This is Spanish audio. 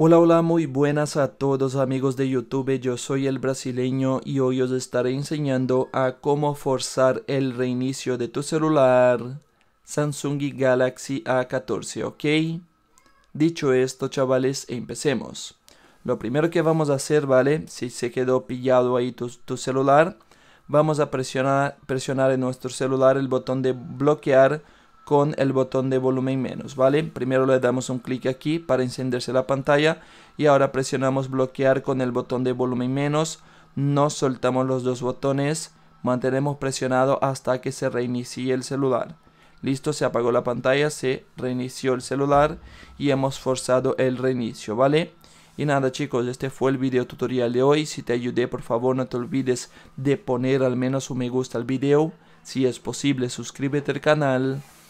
Hola, hola, muy buenas a todos amigos de YouTube, yo soy el brasileño y hoy os estaré enseñando a cómo forzar el reinicio de tu celular Samsung Galaxy A14, ¿ok? Dicho esto, chavales, empecemos. Lo primero que vamos a hacer, ¿vale? Si se quedó pillado ahí tu, celular, vamos a presionar, presionar en nuestro celular el botón de bloquear con el botón de volumen menos, ¿vale? Primero le damos un clic aquí para encenderse la pantalla y ahora presionamos bloquear con el botón de volumen menos, no soltamos los dos botones, mantenemos presionado hasta que se reinicie el celular. Listo, se apagó la pantalla, se reinició el celular y hemos forzado el reinicio, ¿vale? Y nada chicos, este fue el video tutorial de hoy. Si te ayudé, por favor no te olvides de poner al menos un me gusta al video. Si es posible, suscríbete al canal.